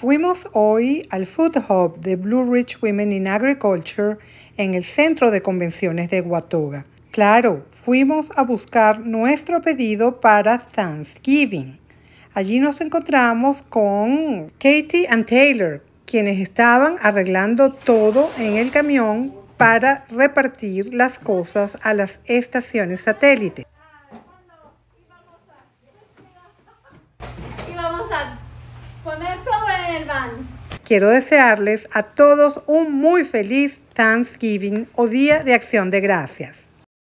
Fuimos hoy al Food Hub de Blue Ridge Women in Agriculture en el Centro de Convenciones de Guatoga. Claro, fuimos a buscar nuestro pedido para Thanksgiving. Allí nos encontramos con Katie and Taylor, quienes estaban arreglando todo en el camión para repartir las cosas a las estaciones satélite. Quiero desearles a todos un muy feliz Thanksgiving o Día de Acción de Gracias.